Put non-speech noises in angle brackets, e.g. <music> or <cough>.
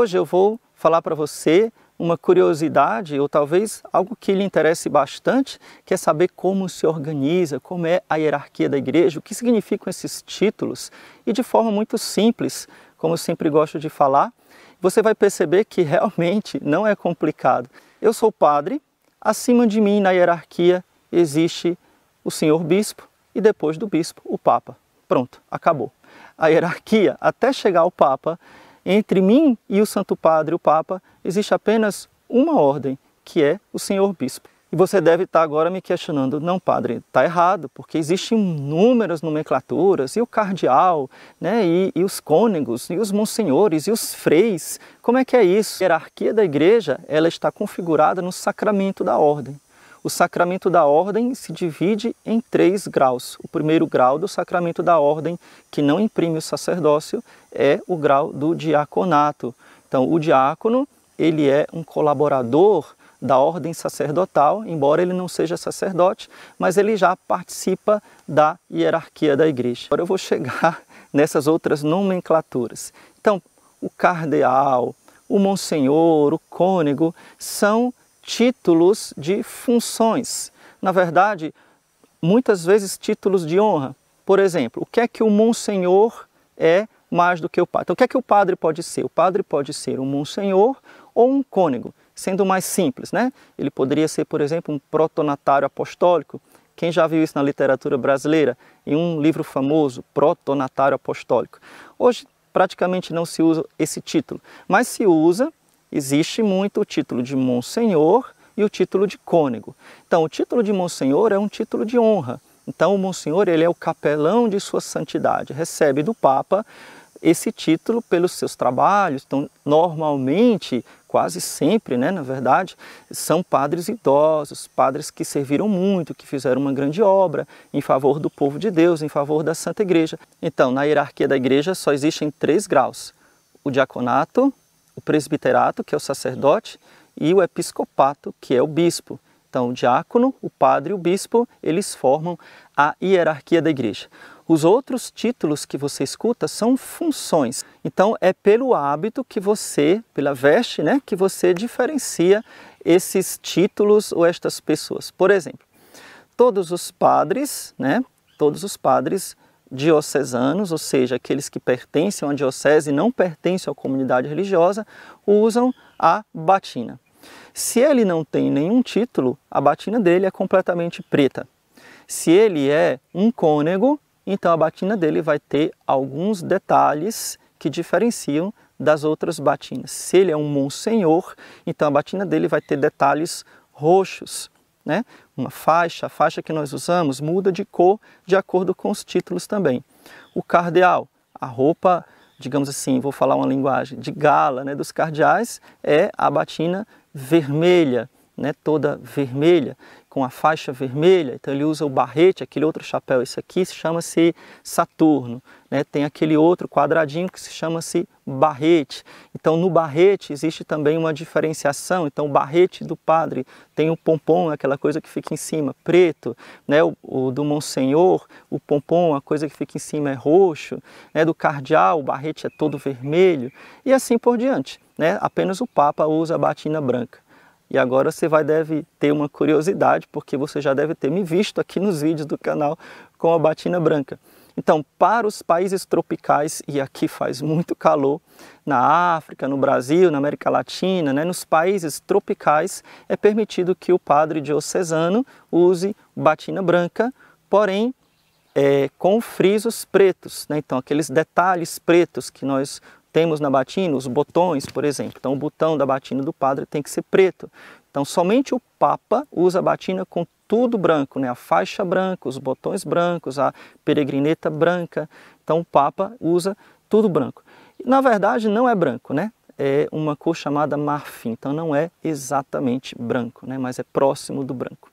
Hoje eu vou falar para você uma curiosidade ou talvez algo que lhe interesse bastante, que é saber como se organiza, como é a hierarquia da igreja, o que significam esses títulos. E de forma muito simples, como eu sempre gosto de falar, você vai perceber que realmente não é complicado. Eu sou padre, acima de mim na hierarquia existe o senhor bispo e depois do bispo o papa. Pronto, acabou. A hierarquia até chegar ao papa entre mim e o Santo Padre, o Papa, existe apenas uma ordem, que é o Senhor Bispo. E você deve estar agora me questionando, não, padre, está errado, porque existem inúmeras nomenclaturas, e o cardeal, né, e, e, os cônegos, e os monsenhores, e os freis. Como é que é isso? A hierarquia da igreja ela está configurada no sacramento da ordem. O sacramento da ordem se divide em três graus. O primeiro grau do sacramento da ordem, que não imprime o sacerdócio, é o grau do diaconato. Então, o diácono, ele é um colaborador da ordem sacerdotal, embora ele não seja sacerdote, mas ele já participa da hierarquia da igreja. Agora eu vou chegar <laughs> nessas outras nomenclaturas. Então, o cardeal, o monsenhor, o cônego são títulos de funções. Na verdade, muitas vezes títulos de honra. Por exemplo, o que é que o monsenhor é mais do que o padre? Então, o que é que o padre pode ser? O padre pode ser um monsenhor ou um cônego, sendo mais simples, né? Ele poderia ser, por exemplo, um protonatário apostólico. Quem já viu isso na literatura brasileira? Em um livro famoso, Protonatário Apostólico. Hoje praticamente não se usa esse título, mas se usa Existe muito o título de Monsenhor e o título de cônego. Então, o título de Monsenhor é um título de honra. Então, o Monsenhor ele é o capelão de sua santidade, recebe do Papa esse título pelos seus trabalhos. Então, normalmente, quase sempre, né, na verdade, são padres idosos, padres que serviram muito, que fizeram uma grande obra em favor do povo de Deus, em favor da Santa Igreja. Então, na hierarquia da Igreja só existem três graus: o diaconato, o presbiterato, que é o sacerdote, e o episcopato, que é o bispo. Então, o diácono, o padre e o bispo, eles formam a hierarquia da igreja. Os outros títulos que você escuta são funções. Então, é pelo hábito que você, pela veste, né, que você diferencia esses títulos ou estas pessoas. Por exemplo, todos os padres, né, todos os padres diocesanos, ou seja, aqueles que pertencem à diocese e não pertencem à comunidade religiosa, usam a batina. Se ele não tem nenhum título, a batina dele é completamente preta. Se ele é um cônego, então a batina dele vai ter alguns detalhes que diferenciam das outras batinas. Se ele é um monsenhor, então a batina dele vai ter detalhes roxos né? Uma faixa, a faixa que nós usamos muda de cor de acordo com os títulos também. O cardeal, a roupa, digamos assim, vou falar uma linguagem de gala, né, dos cardeais, é a batina vermelha, né, toda vermelha com a faixa vermelha, então ele usa o barrete, aquele outro chapéu, esse aqui chama-se Saturno, né? tem aquele outro quadradinho que se chama-se barrete. Então no barrete existe também uma diferenciação, então o barrete do padre tem o pompom, aquela coisa que fica em cima, preto, né? o, o do monsenhor, o pompom, a coisa que fica em cima é roxo, né? do cardeal, o barrete é todo vermelho, e assim por diante. Né? Apenas o Papa usa a batina branca. E agora você vai deve ter uma curiosidade, porque você já deve ter me visto aqui nos vídeos do canal com a batina branca. Então, para os países tropicais, e aqui faz muito calor, na África, no Brasil, na América Latina, né, nos países tropicais, é permitido que o padre diocesano use batina branca, porém é, com frisos pretos, né? então aqueles detalhes pretos que nós temos na batina os botões, por exemplo. Então, o botão da batina do padre tem que ser preto. Então, somente o Papa usa a batina com tudo branco, né? a faixa branca, os botões brancos, a peregrineta branca. Então, o Papa usa tudo branco. Na verdade, não é branco, né? É uma cor chamada marfim, então não é exatamente branco, né? mas é próximo do branco.